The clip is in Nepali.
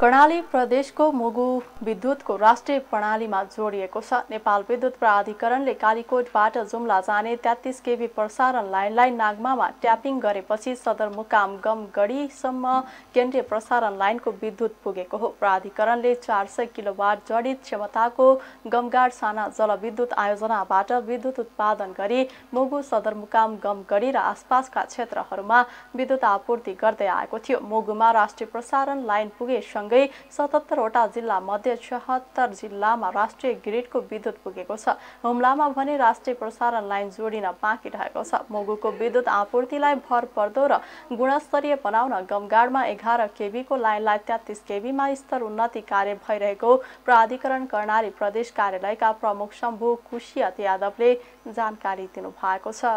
कर्णाली प्रदेशको मुगु विद्युतको राष्ट्रिय प्रणालीमा जोडिएको छ नेपाल विद्युत प्राधिकरणले कालीकोटबाट जुम्ला जाने तेत्तिस केबी प्रसारण लाइनलाई नागमामा ट्यापिङ गरेपछि सदरमुकाम गमगढीसम्म केन्द्रीय प्रसारण लाइनको विद्युत पुगेको हो प्राधिकरणले चार सय किलोवाट जडित क्षमताको गमगाड साना जलविद्युत आयोजनाबाट विद्युत उत्पादन गरी मुगु सदरमुकाम गमगढी र आसपासका क्षेत्रहरूमा विद्युत आपूर्ति गर्दै आएको थियो मुगुमा राष्ट्रिय प्रसारण लाइन पुगे सँगै सतहत्तरवटा जिल्ला मध्ये छहत्तर जिल्लामा राष्ट्रिय ग्रिडको विद्युत पुगेको छ हुम्लामा भने राष्ट्रिय प्रसारण लाइन जोडिन बाँकी रहेको छ मुगुको विद्युत आपूर्तिलाई भर पर्दो र गुणस्तरीय बनाउन गमगाडमा एघार केबीको लाइनलाई तेत्तिस केबीमा स्तर उन्नति कार्य भइरहेको प्राधिकरण कर्णाली प्रदेश कार्यालयका प्रमुख शम्भु कुशियत यादवले जानकारी दिनुभएको छ